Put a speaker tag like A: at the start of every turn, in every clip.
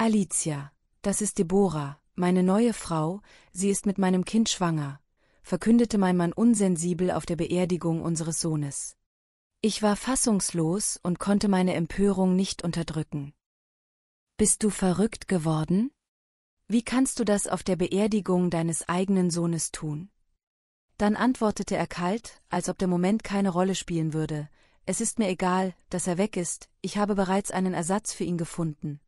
A: Alicia, das ist Deborah, meine neue Frau, sie ist mit meinem Kind schwanger, verkündete mein Mann unsensibel auf der Beerdigung unseres Sohnes. Ich war fassungslos und konnte meine Empörung nicht unterdrücken. Bist du verrückt geworden? Wie kannst du das auf der Beerdigung deines eigenen Sohnes tun? Dann antwortete er kalt, als ob der Moment keine Rolle spielen würde, es ist mir egal, dass er weg ist, ich habe bereits einen Ersatz für ihn gefunden.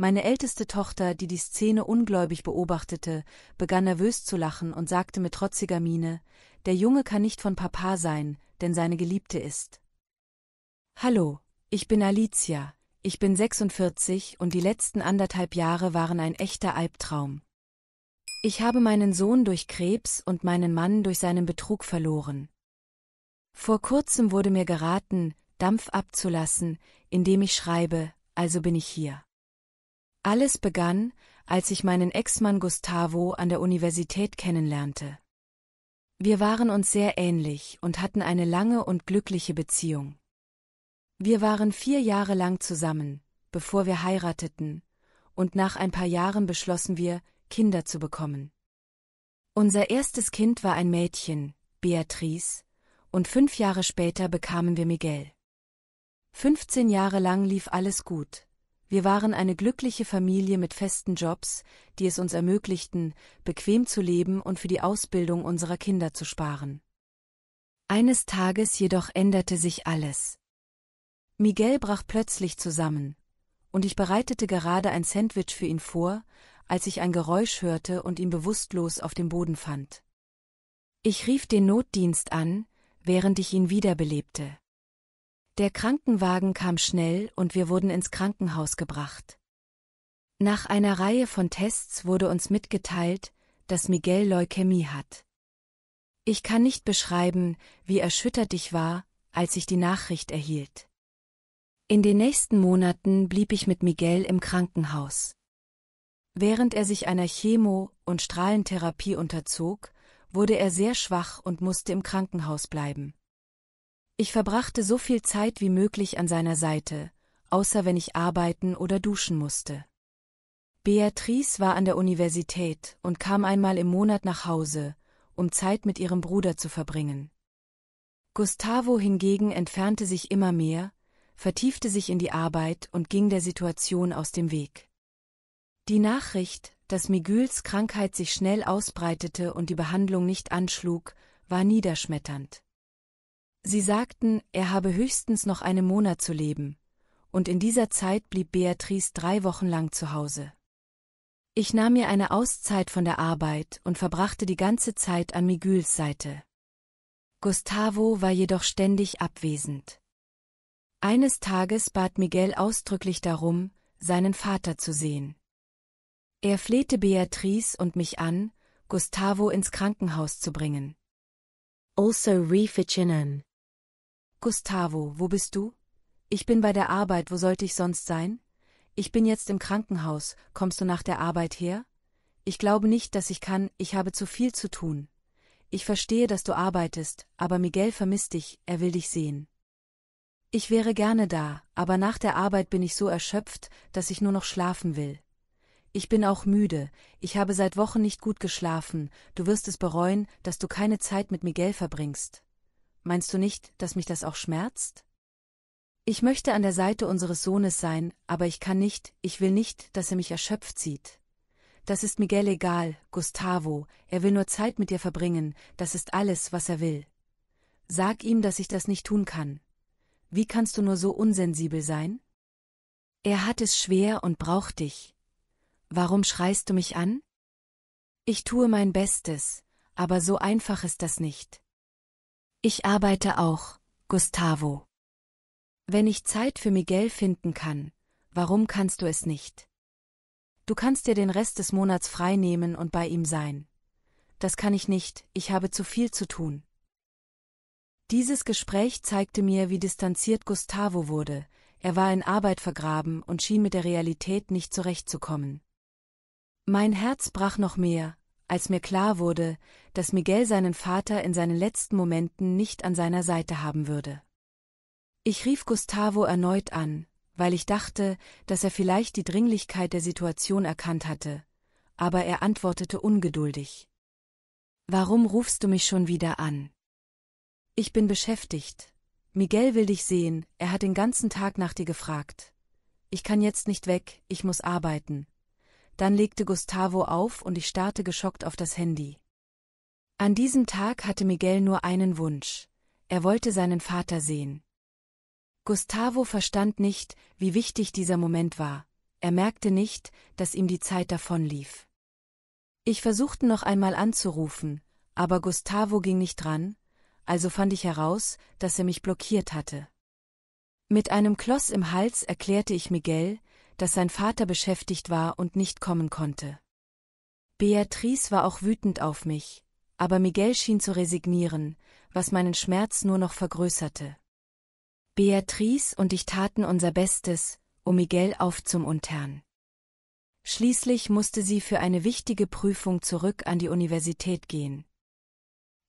A: Meine älteste Tochter, die die Szene ungläubig beobachtete, begann nervös zu lachen und sagte mit trotziger Miene, der Junge kann nicht von Papa sein, denn seine Geliebte ist. Hallo, ich bin Alicia, ich bin 46 und die letzten anderthalb Jahre waren ein echter Albtraum. Ich habe meinen Sohn durch Krebs und meinen Mann durch seinen Betrug verloren. Vor kurzem wurde mir geraten, Dampf abzulassen, indem ich schreibe, also bin ich hier. Alles begann, als ich meinen Ex-Mann Gustavo an der Universität kennenlernte. Wir waren uns sehr ähnlich und hatten eine lange und glückliche Beziehung. Wir waren vier Jahre lang zusammen, bevor wir heirateten, und nach ein paar Jahren beschlossen wir, Kinder zu bekommen. Unser erstes Kind war ein Mädchen, Beatrice, und fünf Jahre später bekamen wir Miguel. 15 Jahre lang lief alles gut, wir waren eine glückliche Familie mit festen Jobs, die es uns ermöglichten, bequem zu leben und für die Ausbildung unserer Kinder zu sparen. Eines Tages jedoch änderte sich alles. Miguel brach plötzlich zusammen, und ich bereitete gerade ein Sandwich für ihn vor, als ich ein Geräusch hörte und ihn bewusstlos auf dem Boden fand. Ich rief den Notdienst an, während ich ihn wiederbelebte. Der Krankenwagen kam schnell und wir wurden ins Krankenhaus gebracht. Nach einer Reihe von Tests wurde uns mitgeteilt, dass Miguel Leukämie hat. Ich kann nicht beschreiben, wie erschüttert ich war, als ich die Nachricht erhielt. In den nächsten Monaten blieb ich mit Miguel im Krankenhaus. Während er sich einer Chemo- und Strahlentherapie unterzog, wurde er sehr schwach und musste im Krankenhaus bleiben. Ich verbrachte so viel Zeit wie möglich an seiner Seite, außer wenn ich arbeiten oder duschen musste. Beatrice war an der Universität und kam einmal im Monat nach Hause, um Zeit mit ihrem Bruder zu verbringen. Gustavo hingegen entfernte sich immer mehr, vertiefte sich in die Arbeit und ging der Situation aus dem Weg. Die Nachricht, dass Migüls Krankheit sich schnell ausbreitete und die Behandlung nicht anschlug, war niederschmetternd. Sie sagten, er habe höchstens noch einen Monat zu leben, und in dieser Zeit blieb Beatrice drei Wochen lang zu Hause. Ich nahm mir eine Auszeit von der Arbeit und verbrachte die ganze Zeit an Miguels Seite. Gustavo war jedoch ständig abwesend. Eines Tages bat Miguel ausdrücklich darum, seinen Vater zu sehen. Er flehte Beatrice und mich an, Gustavo ins Krankenhaus zu bringen. Also Refichinen. Gustavo, wo bist du? Ich bin bei der Arbeit, wo sollte ich sonst sein? Ich bin jetzt im Krankenhaus, kommst du nach der Arbeit her? Ich glaube nicht, dass ich kann, ich habe zu viel zu tun. Ich verstehe, dass du arbeitest, aber Miguel vermisst dich, er will dich sehen. Ich wäre gerne da, aber nach der Arbeit bin ich so erschöpft, dass ich nur noch schlafen will. Ich bin auch müde, ich habe seit Wochen nicht gut geschlafen, du wirst es bereuen, dass du keine Zeit mit Miguel verbringst meinst du nicht, dass mich das auch schmerzt? Ich möchte an der Seite unseres Sohnes sein, aber ich kann nicht, ich will nicht, dass er mich erschöpft sieht. Das ist Miguel egal, Gustavo, er will nur Zeit mit dir verbringen, das ist alles, was er will. Sag ihm, dass ich das nicht tun kann. Wie kannst du nur so unsensibel sein? Er hat es schwer und braucht dich. Warum schreist du mich an? Ich tue mein Bestes, aber so einfach ist das nicht. Ich arbeite auch, Gustavo. Wenn ich Zeit für Miguel finden kann, warum kannst du es nicht? Du kannst dir den Rest des Monats frei nehmen und bei ihm sein. Das kann ich nicht, ich habe zu viel zu tun. Dieses Gespräch zeigte mir, wie distanziert Gustavo wurde, er war in Arbeit vergraben und schien mit der Realität nicht zurechtzukommen. Mein Herz brach noch mehr, als mir klar wurde, dass Miguel seinen Vater in seinen letzten Momenten nicht an seiner Seite haben würde. Ich rief Gustavo erneut an, weil ich dachte, dass er vielleicht die Dringlichkeit der Situation erkannt hatte, aber er antwortete ungeduldig. Warum rufst du mich schon wieder an? Ich bin beschäftigt. Miguel will dich sehen, er hat den ganzen Tag nach dir gefragt. Ich kann jetzt nicht weg, ich muss arbeiten, dann legte Gustavo auf und ich starrte geschockt auf das Handy. An diesem Tag hatte Miguel nur einen Wunsch. Er wollte seinen Vater sehen. Gustavo verstand nicht, wie wichtig dieser Moment war. Er merkte nicht, dass ihm die Zeit davonlief. Ich versuchte noch einmal anzurufen, aber Gustavo ging nicht dran, also fand ich heraus, dass er mich blockiert hatte. Mit einem Kloss im Hals erklärte ich Miguel, dass sein Vater beschäftigt war und nicht kommen konnte. Beatrice war auch wütend auf mich, aber Miguel schien zu resignieren, was meinen Schmerz nur noch vergrößerte. Beatrice und ich taten unser Bestes, um Miguel aufzumuntern. Schließlich musste sie für eine wichtige Prüfung zurück an die Universität gehen.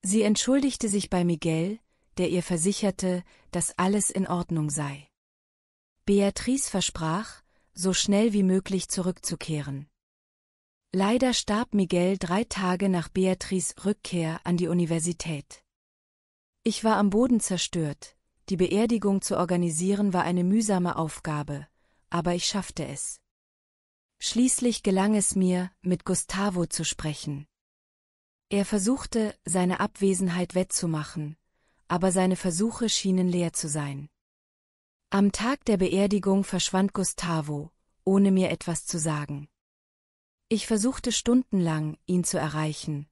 A: Sie entschuldigte sich bei Miguel, der ihr versicherte, dass alles in Ordnung sei. Beatrice versprach, so schnell wie möglich zurückzukehren. Leider starb Miguel drei Tage nach Beatrice Rückkehr an die Universität. Ich war am Boden zerstört, die Beerdigung zu organisieren war eine mühsame Aufgabe, aber ich schaffte es. Schließlich gelang es mir, mit Gustavo zu sprechen. Er versuchte, seine Abwesenheit wettzumachen, aber seine Versuche schienen leer zu sein. Am Tag der Beerdigung verschwand Gustavo, ohne mir etwas zu sagen. Ich versuchte stundenlang, ihn zu erreichen,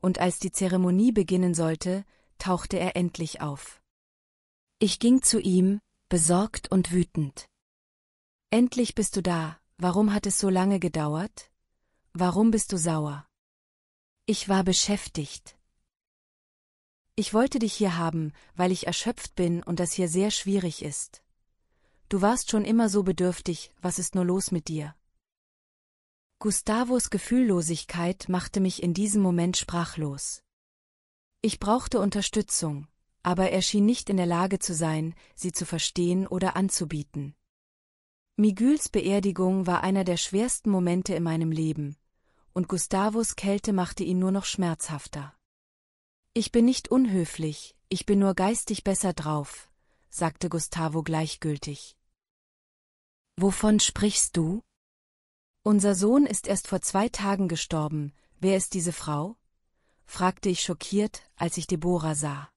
A: und als die Zeremonie beginnen sollte, tauchte er endlich auf. Ich ging zu ihm, besorgt und wütend. Endlich bist du da, warum hat es so lange gedauert? Warum bist du sauer? Ich war beschäftigt. Ich wollte dich hier haben, weil ich erschöpft bin und das hier sehr schwierig ist. Du warst schon immer so bedürftig, was ist nur los mit dir? Gustavos Gefühllosigkeit machte mich in diesem Moment sprachlos. Ich brauchte Unterstützung, aber er schien nicht in der Lage zu sein, sie zu verstehen oder anzubieten. Migüls Beerdigung war einer der schwersten Momente in meinem Leben, und Gustavos Kälte machte ihn nur noch schmerzhafter. Ich bin nicht unhöflich, ich bin nur geistig besser drauf, sagte Gustavo gleichgültig. Wovon sprichst du? Unser Sohn ist erst vor zwei Tagen gestorben, wer ist diese Frau? fragte ich schockiert, als ich Deborah sah.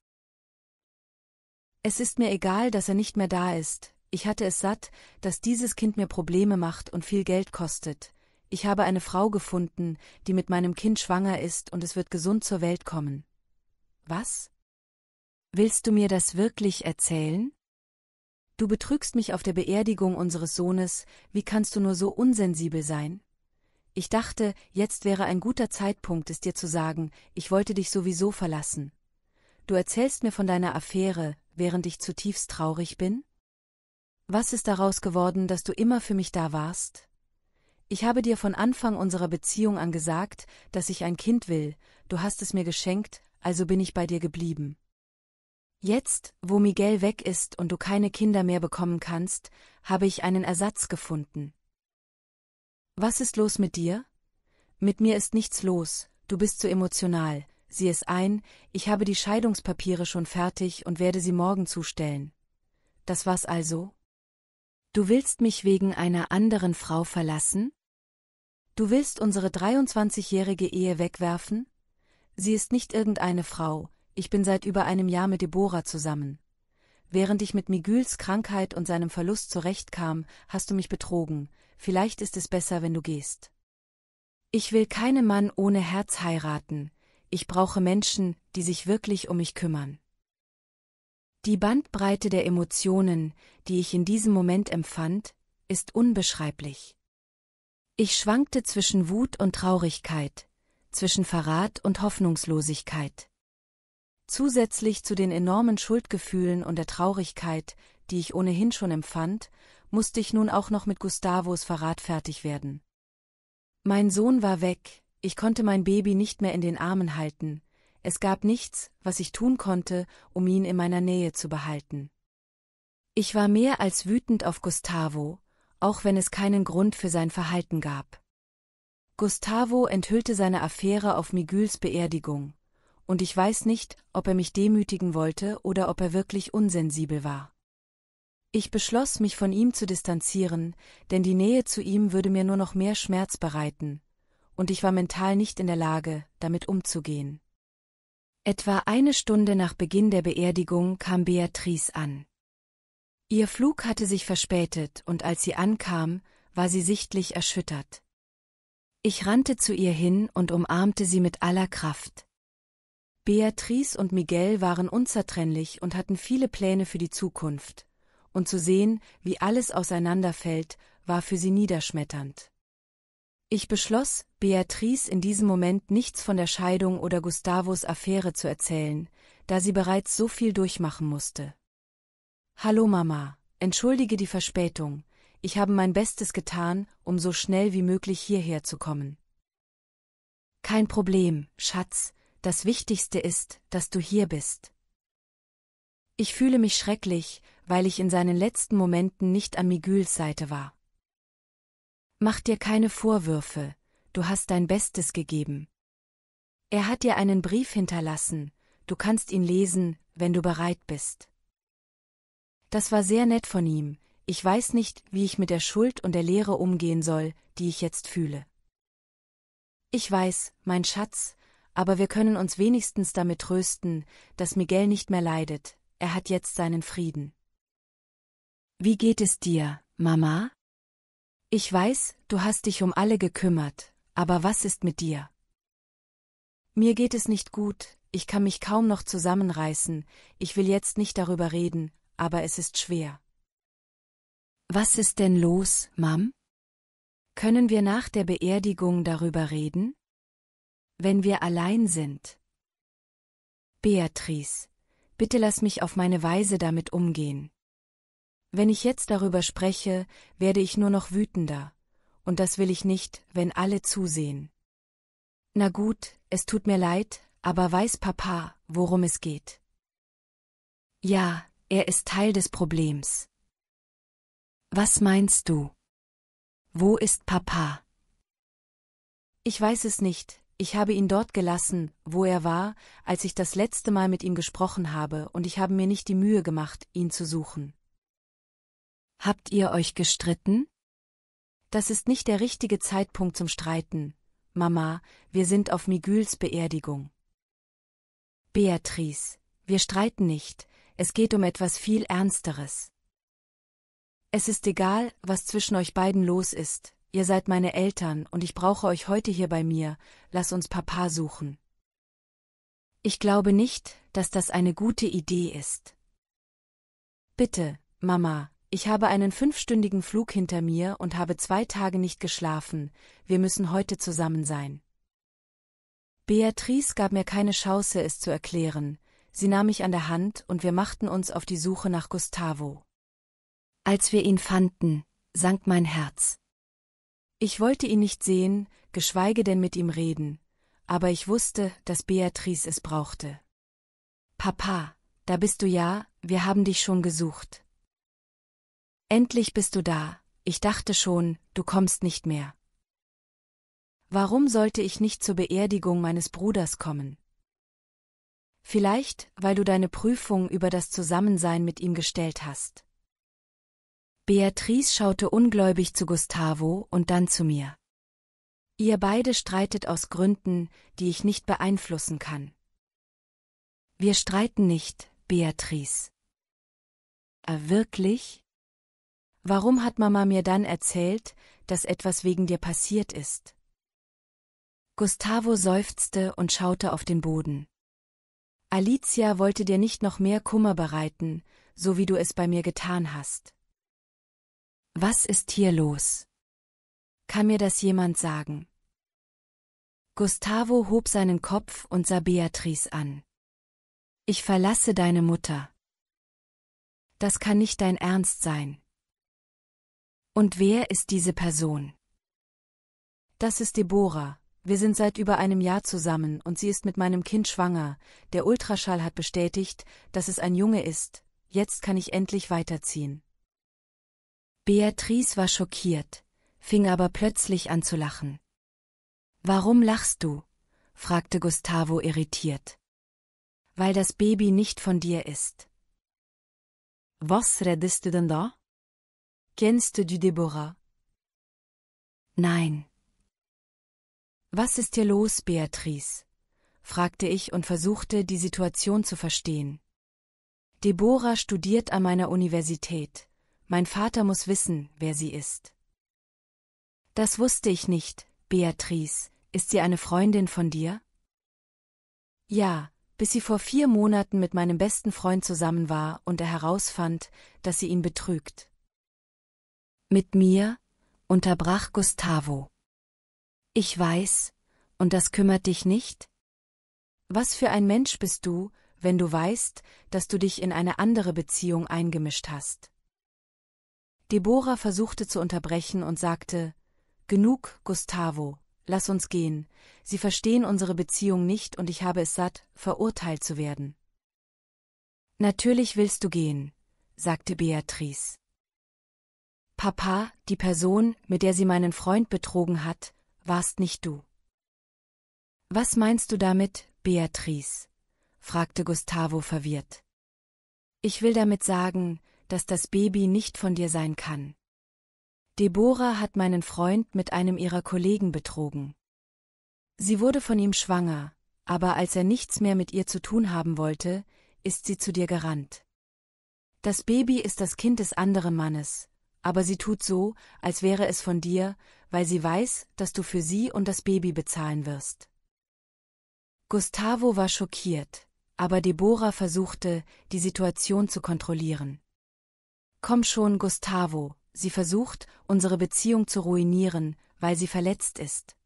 A: Es ist mir egal, dass er nicht mehr da ist, ich hatte es satt, dass dieses Kind mir Probleme macht und viel Geld kostet. Ich habe eine Frau gefunden, die mit meinem Kind schwanger ist und es wird gesund zur Welt kommen. Was? Willst du mir das wirklich erzählen? Du betrügst mich auf der Beerdigung unseres Sohnes, wie kannst du nur so unsensibel sein? Ich dachte, jetzt wäre ein guter Zeitpunkt, es dir zu sagen, ich wollte dich sowieso verlassen. Du erzählst mir von deiner Affäre, während ich zutiefst traurig bin? Was ist daraus geworden, dass du immer für mich da warst? Ich habe dir von Anfang unserer Beziehung an gesagt, dass ich ein Kind will, du hast es mir geschenkt, also bin ich bei dir geblieben. Jetzt, wo Miguel weg ist und du keine Kinder mehr bekommen kannst, habe ich einen Ersatz gefunden. Was ist los mit dir? Mit mir ist nichts los, du bist zu emotional, sieh es ein, ich habe die Scheidungspapiere schon fertig und werde sie morgen zustellen. Das war's also? Du willst mich wegen einer anderen Frau verlassen? Du willst unsere 23-jährige Ehe wegwerfen? Sie ist nicht irgendeine Frau, ich bin seit über einem Jahr mit Deborah zusammen. Während ich mit Migüls Krankheit und seinem Verlust zurechtkam, hast du mich betrogen. Vielleicht ist es besser, wenn du gehst. Ich will keinen Mann ohne Herz heiraten. Ich brauche Menschen, die sich wirklich um mich kümmern. Die Bandbreite der Emotionen, die ich in diesem Moment empfand, ist unbeschreiblich. Ich schwankte zwischen Wut und Traurigkeit, zwischen Verrat und Hoffnungslosigkeit. Zusätzlich zu den enormen Schuldgefühlen und der Traurigkeit, die ich ohnehin schon empfand, musste ich nun auch noch mit Gustavos Verrat fertig werden. Mein Sohn war weg, ich konnte mein Baby nicht mehr in den Armen halten, es gab nichts, was ich tun konnte, um ihn in meiner Nähe zu behalten. Ich war mehr als wütend auf Gustavo, auch wenn es keinen Grund für sein Verhalten gab. Gustavo enthüllte seine Affäre auf Migüls Beerdigung und ich weiß nicht, ob er mich demütigen wollte oder ob er wirklich unsensibel war. Ich beschloss, mich von ihm zu distanzieren, denn die Nähe zu ihm würde mir nur noch mehr Schmerz bereiten, und ich war mental nicht in der Lage, damit umzugehen. Etwa eine Stunde nach Beginn der Beerdigung kam Beatrice an. Ihr Flug hatte sich verspätet und als sie ankam, war sie sichtlich erschüttert. Ich rannte zu ihr hin und umarmte sie mit aller Kraft. Beatrice und Miguel waren unzertrennlich und hatten viele Pläne für die Zukunft, und zu sehen, wie alles auseinanderfällt, war für sie niederschmetternd. Ich beschloss, Beatrice in diesem Moment nichts von der Scheidung oder Gustavos Affäre zu erzählen, da sie bereits so viel durchmachen musste. Hallo Mama, entschuldige die Verspätung, ich habe mein Bestes getan, um so schnell wie möglich hierher zu kommen. Kein Problem, Schatz, das Wichtigste ist, dass du hier bist. Ich fühle mich schrecklich, weil ich in seinen letzten Momenten nicht an Miguels Seite war. Mach dir keine Vorwürfe, du hast dein Bestes gegeben. Er hat dir einen Brief hinterlassen, du kannst ihn lesen, wenn du bereit bist. Das war sehr nett von ihm, ich weiß nicht, wie ich mit der Schuld und der Leere umgehen soll, die ich jetzt fühle. Ich weiß, mein Schatz, aber wir können uns wenigstens damit trösten, dass Miguel nicht mehr leidet, er hat jetzt seinen Frieden. Wie geht es dir, Mama? Ich weiß, du hast dich um alle gekümmert, aber was ist mit dir? Mir geht es nicht gut, ich kann mich kaum noch zusammenreißen, ich will jetzt nicht darüber reden, aber es ist schwer. Was ist denn los, Mam? Können wir nach der Beerdigung darüber reden? wenn wir allein sind. Beatrice, bitte lass mich auf meine Weise damit umgehen. Wenn ich jetzt darüber spreche, werde ich nur noch wütender, und das will ich nicht, wenn alle zusehen. Na gut, es tut mir leid, aber weiß Papa, worum es geht. Ja, er ist Teil des Problems. Was meinst du? Wo ist Papa? Ich weiß es nicht, ich habe ihn dort gelassen, wo er war, als ich das letzte Mal mit ihm gesprochen habe, und ich habe mir nicht die Mühe gemacht, ihn zu suchen. Habt ihr euch gestritten? Das ist nicht der richtige Zeitpunkt zum Streiten. Mama, wir sind auf Migüls Beerdigung. Beatrice, wir streiten nicht, es geht um etwas viel Ernsteres. Es ist egal, was zwischen euch beiden los ist, ihr seid meine Eltern und ich brauche euch heute hier bei mir, lass uns Papa suchen. Ich glaube nicht, dass das eine gute Idee ist. Bitte, Mama, ich habe einen fünfstündigen Flug hinter mir und habe zwei Tage nicht geschlafen, wir müssen heute zusammen sein. Beatrice gab mir keine Chance, es zu erklären, sie nahm mich an der Hand und wir machten uns auf die Suche nach Gustavo. Als wir ihn fanden, sank mein Herz. Ich wollte ihn nicht sehen, geschweige denn mit ihm reden, aber ich wusste, dass Beatrice es brauchte. Papa, da bist du ja, wir haben dich schon gesucht. Endlich bist du da, ich dachte schon, du kommst nicht mehr. Warum sollte ich nicht zur Beerdigung meines Bruders kommen? Vielleicht, weil du deine Prüfung über das Zusammensein mit ihm gestellt hast. Beatrice schaute ungläubig zu Gustavo und dann zu mir. Ihr beide streitet aus Gründen, die ich nicht beeinflussen kann. Wir streiten nicht, Beatrice. Ah, wirklich? Warum hat Mama mir dann erzählt, dass etwas wegen dir passiert ist? Gustavo seufzte und schaute auf den Boden. Alicia wollte dir nicht noch mehr Kummer bereiten, so wie du es bei mir getan hast. Was ist hier los? Kann mir das jemand sagen? Gustavo hob seinen Kopf und sah Beatrice an. Ich verlasse deine Mutter. Das kann nicht dein Ernst sein. Und wer ist diese Person? Das ist Deborah. Wir sind seit über einem Jahr zusammen und sie ist mit meinem Kind schwanger. Der Ultraschall hat bestätigt, dass es ein Junge ist. Jetzt kann ich endlich weiterziehen. Beatrice war schockiert, fing aber plötzlich an zu lachen. Warum lachst du? fragte Gustavo irritiert. Weil das Baby nicht von dir ist. Was redest du denn da? Kennst du die Deborah? Nein. Was ist dir los, Beatrice? fragte ich und versuchte, die Situation zu verstehen. Deborah studiert an meiner Universität. Mein Vater muss wissen, wer sie ist. Das wusste ich nicht, Beatrice, ist sie eine Freundin von dir? Ja, bis sie vor vier Monaten mit meinem besten Freund zusammen war und er herausfand, dass sie ihn betrügt. Mit mir? unterbrach Gustavo. Ich weiß, und das kümmert dich nicht? Was für ein Mensch bist du, wenn du weißt, dass du dich in eine andere Beziehung eingemischt hast? Deborah versuchte zu unterbrechen und sagte, Genug, Gustavo, lass uns gehen, Sie verstehen unsere Beziehung nicht und ich habe es satt, verurteilt zu werden. Natürlich willst du gehen, sagte Beatrice. Papa, die Person, mit der sie meinen Freund betrogen hat, warst nicht du. Was meinst du damit, Beatrice? fragte Gustavo verwirrt. Ich will damit sagen, dass das Baby nicht von dir sein kann. Deborah hat meinen Freund mit einem ihrer Kollegen betrogen. Sie wurde von ihm schwanger, aber als er nichts mehr mit ihr zu tun haben wollte, ist sie zu dir gerannt. Das Baby ist das Kind des anderen Mannes, aber sie tut so, als wäre es von dir, weil sie weiß, dass du für sie und das Baby bezahlen wirst. Gustavo war schockiert, aber Deborah versuchte, die Situation zu kontrollieren. Komm schon, Gustavo, sie versucht, unsere Beziehung zu ruinieren, weil sie verletzt ist.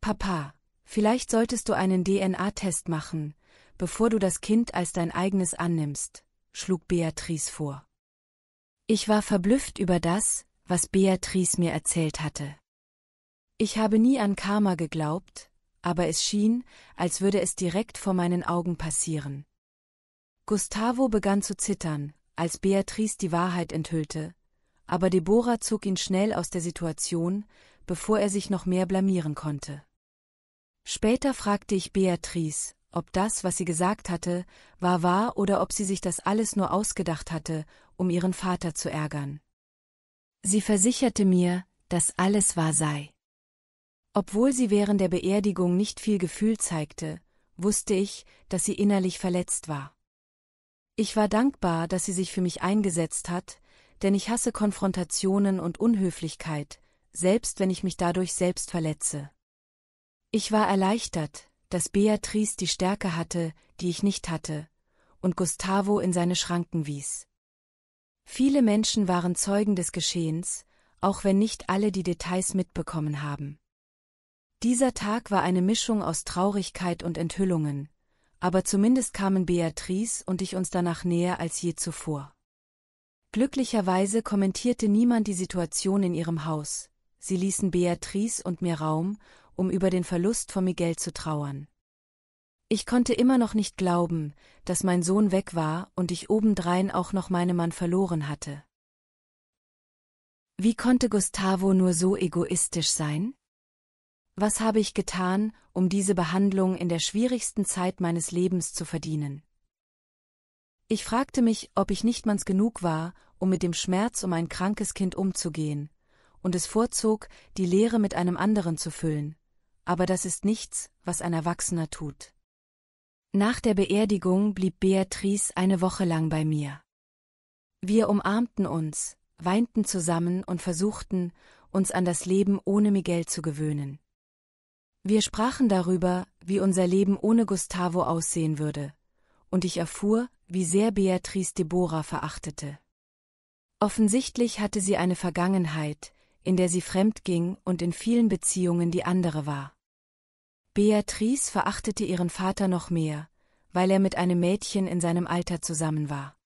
A: Papa, vielleicht solltest du einen DNA-Test machen, bevor du das Kind als dein eigenes annimmst, schlug Beatrice vor. Ich war verblüfft über das, was Beatrice mir erzählt hatte. Ich habe nie an Karma geglaubt, aber es schien, als würde es direkt vor meinen Augen passieren. Gustavo begann zu zittern, als Beatrice die Wahrheit enthüllte, aber Deborah zog ihn schnell aus der Situation, bevor er sich noch mehr blamieren konnte. Später fragte ich Beatrice, ob das, was sie gesagt hatte, war wahr oder ob sie sich das alles nur ausgedacht hatte, um ihren Vater zu ärgern. Sie versicherte mir, dass alles wahr sei. Obwohl sie während der Beerdigung nicht viel Gefühl zeigte, wusste ich, dass sie innerlich verletzt war. Ich war dankbar, dass sie sich für mich eingesetzt hat, denn ich hasse Konfrontationen und Unhöflichkeit, selbst wenn ich mich dadurch selbst verletze. Ich war erleichtert, dass Beatrice die Stärke hatte, die ich nicht hatte, und Gustavo in seine Schranken wies. Viele Menschen waren Zeugen des Geschehens, auch wenn nicht alle die Details mitbekommen haben. Dieser Tag war eine Mischung aus Traurigkeit und Enthüllungen, aber zumindest kamen Beatrice und ich uns danach näher als je zuvor. Glücklicherweise kommentierte niemand die Situation in ihrem Haus, sie ließen Beatrice und mir Raum, um über den Verlust von Miguel zu trauern. Ich konnte immer noch nicht glauben, dass mein Sohn weg war und ich obendrein auch noch meinen Mann verloren hatte. Wie konnte Gustavo nur so egoistisch sein? Was habe ich getan, um diese Behandlung in der schwierigsten Zeit meines Lebens zu verdienen? Ich fragte mich, ob ich nicht manns genug war, um mit dem Schmerz um ein krankes Kind umzugehen, und es vorzog, die Leere mit einem anderen zu füllen, aber das ist nichts, was ein Erwachsener tut. Nach der Beerdigung blieb Beatrice eine Woche lang bei mir. Wir umarmten uns, weinten zusammen und versuchten, uns an das Leben ohne Miguel zu gewöhnen. Wir sprachen darüber, wie unser Leben ohne Gustavo aussehen würde, und ich erfuhr, wie sehr Beatrice Deborah verachtete. Offensichtlich hatte sie eine Vergangenheit, in der sie fremd ging und in vielen Beziehungen die andere war. Beatrice verachtete ihren Vater noch mehr, weil er mit einem Mädchen in seinem Alter zusammen war.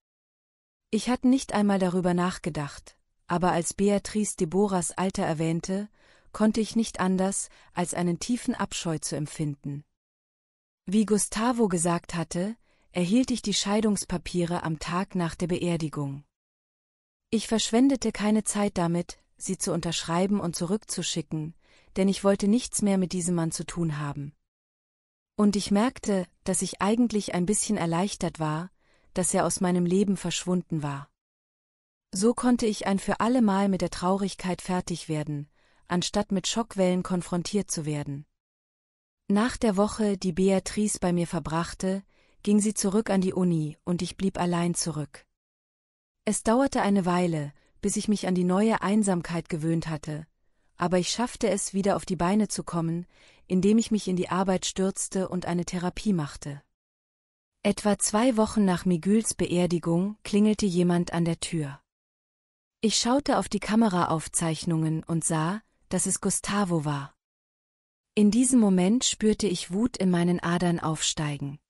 A: Ich hatte nicht einmal darüber nachgedacht, aber als Beatrice Deborahs Alter erwähnte, konnte ich nicht anders, als einen tiefen Abscheu zu empfinden. Wie Gustavo gesagt hatte, erhielt ich die Scheidungspapiere am Tag nach der Beerdigung. Ich verschwendete keine Zeit damit, sie zu unterschreiben und zurückzuschicken, denn ich wollte nichts mehr mit diesem Mann zu tun haben. Und ich merkte, dass ich eigentlich ein bisschen erleichtert war, dass er aus meinem Leben verschwunden war. So konnte ich ein für allemal mit der Traurigkeit fertig werden, anstatt mit Schockwellen konfrontiert zu werden. Nach der Woche, die Beatrice bei mir verbrachte, ging sie zurück an die Uni und ich blieb allein zurück. Es dauerte eine Weile, bis ich mich an die neue Einsamkeit gewöhnt hatte, aber ich schaffte es wieder auf die Beine zu kommen, indem ich mich in die Arbeit stürzte und eine Therapie machte. Etwa zwei Wochen nach Migüls Beerdigung klingelte jemand an der Tür. Ich schaute auf die Kameraaufzeichnungen und sah, dass es Gustavo war. In diesem Moment spürte ich Wut in meinen Adern aufsteigen.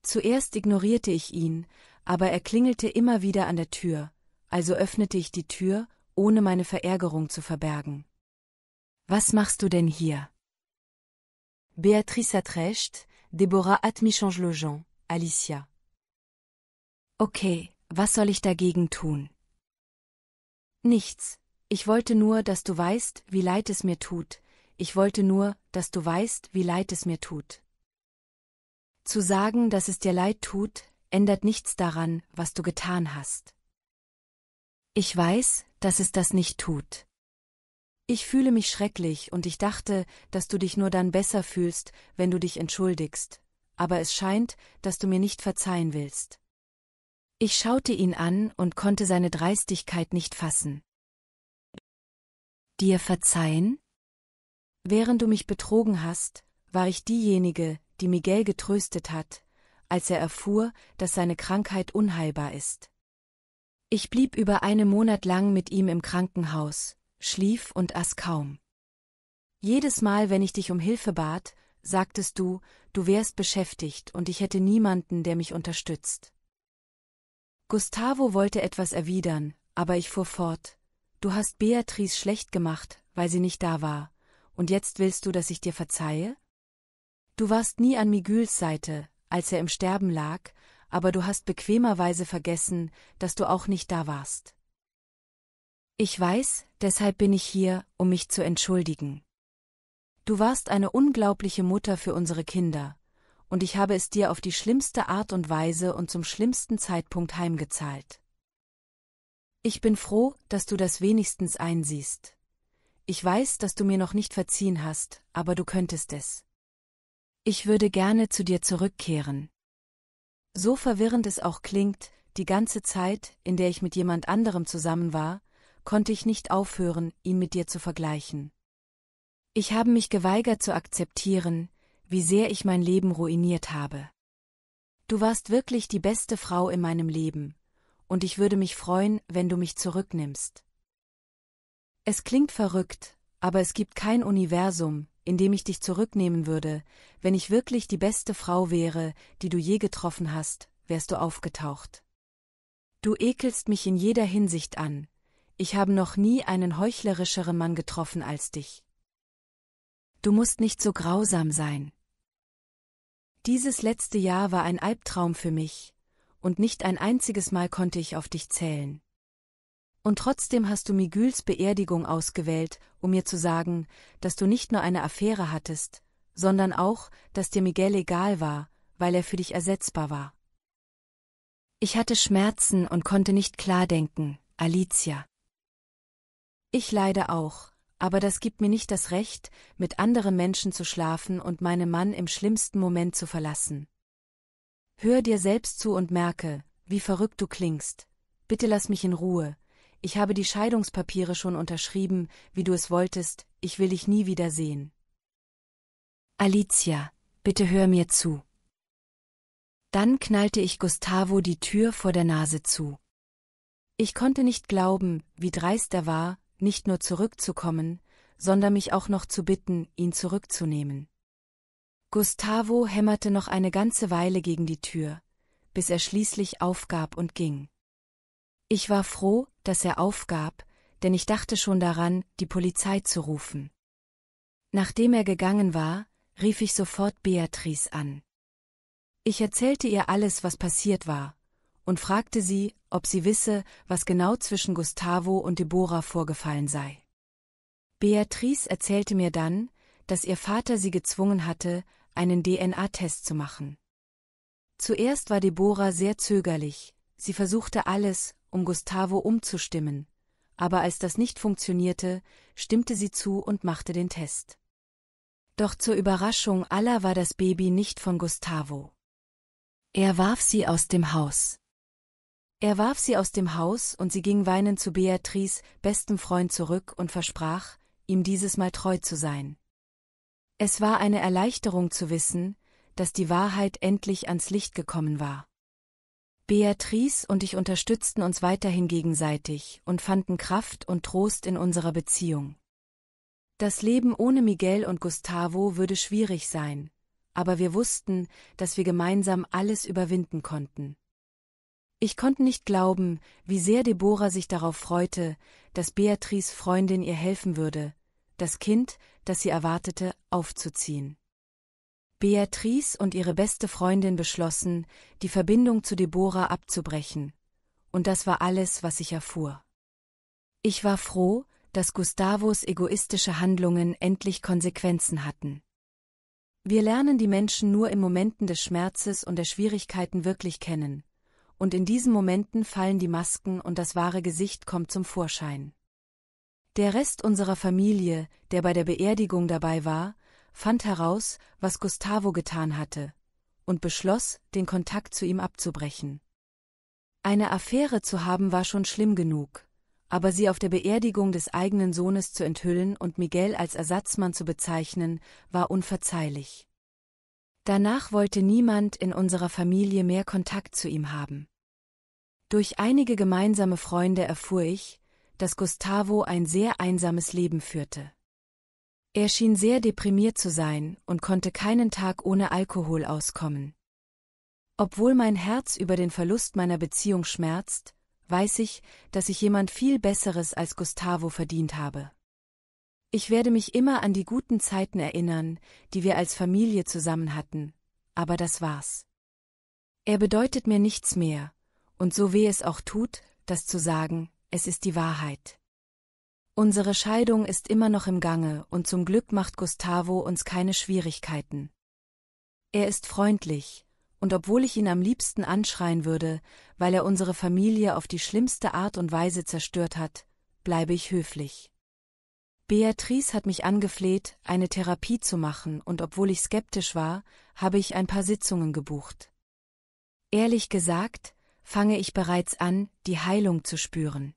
A: Zuerst ignorierte ich ihn, aber er klingelte immer wieder an der Tür, also öffnete ich die Tür, ohne meine Verärgerung zu verbergen. Was machst du denn hier? Beatrice Atrecht, Deborah Atmichange Lejean, Alicia. Okay, was soll ich dagegen tun? Nichts, ich wollte nur, dass du weißt, wie leid es mir tut, ich wollte nur, dass du weißt, wie leid es mir tut. Zu sagen, dass es dir leid tut, ändert nichts daran, was du getan hast. Ich weiß, dass es das nicht tut. Ich fühle mich schrecklich und ich dachte, dass du dich nur dann besser fühlst, wenn du dich entschuldigst, aber es scheint, dass du mir nicht verzeihen willst. Ich schaute ihn an und konnte seine Dreistigkeit nicht fassen dir verzeihen? Während du mich betrogen hast, war ich diejenige, die Miguel getröstet hat, als er erfuhr, dass seine Krankheit unheilbar ist. Ich blieb über einen Monat lang mit ihm im Krankenhaus, schlief und aß kaum. Jedes Mal, wenn ich dich um Hilfe bat, sagtest du, du wärst beschäftigt und ich hätte niemanden, der mich unterstützt. Gustavo wollte etwas erwidern, aber ich fuhr fort, Du hast Beatrice schlecht gemacht, weil sie nicht da war, und jetzt willst du, dass ich dir verzeihe? Du warst nie an Migüls Seite, als er im Sterben lag, aber du hast bequemerweise vergessen, dass du auch nicht da warst. Ich weiß, deshalb bin ich hier, um mich zu entschuldigen. Du warst eine unglaubliche Mutter für unsere Kinder, und ich habe es dir auf die schlimmste Art und Weise und zum schlimmsten Zeitpunkt heimgezahlt. Ich bin froh, dass du das wenigstens einsiehst. Ich weiß, dass du mir noch nicht verziehen hast, aber du könntest es. Ich würde gerne zu dir zurückkehren. So verwirrend es auch klingt, die ganze Zeit, in der ich mit jemand anderem zusammen war, konnte ich nicht aufhören, ihn mit dir zu vergleichen. Ich habe mich geweigert zu akzeptieren, wie sehr ich mein Leben ruiniert habe. Du warst wirklich die beste Frau in meinem Leben, und ich würde mich freuen, wenn du mich zurücknimmst. Es klingt verrückt, aber es gibt kein Universum, in dem ich dich zurücknehmen würde, wenn ich wirklich die beste Frau wäre, die du je getroffen hast, wärst du aufgetaucht. Du ekelst mich in jeder Hinsicht an, ich habe noch nie einen heuchlerischeren Mann getroffen als dich. Du musst nicht so grausam sein. Dieses letzte Jahr war ein Albtraum für mich, und nicht ein einziges Mal konnte ich auf dich zählen. Und trotzdem hast du Miguels Beerdigung ausgewählt, um mir zu sagen, dass du nicht nur eine Affäre hattest, sondern auch, dass dir Miguel egal war, weil er für dich ersetzbar war. Ich hatte Schmerzen und konnte nicht klar denken, Alicia. Ich leide auch, aber das gibt mir nicht das Recht, mit anderen Menschen zu schlafen und meinen Mann im schlimmsten Moment zu verlassen. Hör dir selbst zu und merke, wie verrückt du klingst. Bitte lass mich in Ruhe. Ich habe die Scheidungspapiere schon unterschrieben, wie du es wolltest, ich will dich nie wieder sehen. Alicia, bitte hör mir zu. Dann knallte ich Gustavo die Tür vor der Nase zu. Ich konnte nicht glauben, wie dreist er war, nicht nur zurückzukommen, sondern mich auch noch zu bitten, ihn zurückzunehmen. Gustavo hämmerte noch eine ganze Weile gegen die Tür, bis er schließlich aufgab und ging. Ich war froh, dass er aufgab, denn ich dachte schon daran, die Polizei zu rufen. Nachdem er gegangen war, rief ich sofort Beatrice an. Ich erzählte ihr alles, was passiert war, und fragte sie, ob sie wisse, was genau zwischen Gustavo und Deborah vorgefallen sei. Beatrice erzählte mir dann, dass ihr Vater sie gezwungen hatte, einen DNA-Test zu machen. Zuerst war Deborah sehr zögerlich, sie versuchte alles, um Gustavo umzustimmen, aber als das nicht funktionierte, stimmte sie zu und machte den Test. Doch zur Überraschung aller war das Baby nicht von Gustavo. Er warf sie aus dem Haus. Er warf sie aus dem Haus und sie ging weinend zu Beatrice, bestem Freund, zurück und versprach, ihm dieses Mal treu zu sein. Es war eine Erleichterung zu wissen, dass die Wahrheit endlich ans Licht gekommen war. Beatrice und ich unterstützten uns weiterhin gegenseitig und fanden Kraft und Trost in unserer Beziehung. Das Leben ohne Miguel und Gustavo würde schwierig sein, aber wir wussten, dass wir gemeinsam alles überwinden konnten. Ich konnte nicht glauben, wie sehr Deborah sich darauf freute, dass Beatrice Freundin ihr helfen würde, das Kind, das sie erwartete, aufzuziehen. Beatrice und ihre beste Freundin beschlossen, die Verbindung zu Deborah abzubrechen. Und das war alles, was ich erfuhr. Ich war froh, dass Gustavos egoistische Handlungen endlich Konsequenzen hatten. Wir lernen die Menschen nur in Momenten des Schmerzes und der Schwierigkeiten wirklich kennen, und in diesen Momenten fallen die Masken und das wahre Gesicht kommt zum Vorschein. Der Rest unserer Familie, der bei der Beerdigung dabei war, fand heraus, was Gustavo getan hatte, und beschloss, den Kontakt zu ihm abzubrechen. Eine Affäre zu haben war schon schlimm genug, aber sie auf der Beerdigung des eigenen Sohnes zu enthüllen und Miguel als Ersatzmann zu bezeichnen, war unverzeihlich. Danach wollte niemand in unserer Familie mehr Kontakt zu ihm haben. Durch einige gemeinsame Freunde erfuhr ich, dass Gustavo ein sehr einsames Leben führte. Er schien sehr deprimiert zu sein und konnte keinen Tag ohne Alkohol auskommen. Obwohl mein Herz über den Verlust meiner Beziehung schmerzt, weiß ich, dass ich jemand viel Besseres als Gustavo verdient habe. Ich werde mich immer an die guten Zeiten erinnern, die wir als Familie zusammen hatten, aber das war's. Er bedeutet mir nichts mehr, und so weh es auch tut, das zu sagen, es ist die Wahrheit. Unsere Scheidung ist immer noch im Gange und zum Glück macht Gustavo uns keine Schwierigkeiten. Er ist freundlich, und obwohl ich ihn am liebsten anschreien würde, weil er unsere Familie auf die schlimmste Art und Weise zerstört hat, bleibe ich höflich. Beatrice hat mich angefleht, eine Therapie zu machen und obwohl ich skeptisch war, habe ich ein paar Sitzungen gebucht. Ehrlich gesagt, fange ich bereits an, die Heilung zu spüren.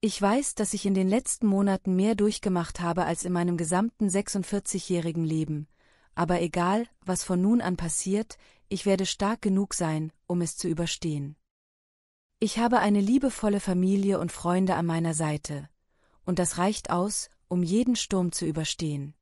A: Ich weiß, dass ich in den letzten Monaten mehr durchgemacht habe als in meinem gesamten 46-jährigen Leben, aber egal, was von nun an passiert, ich werde stark genug sein, um es zu überstehen. Ich habe eine liebevolle Familie und Freunde an meiner Seite, und das reicht aus, um jeden Sturm zu überstehen.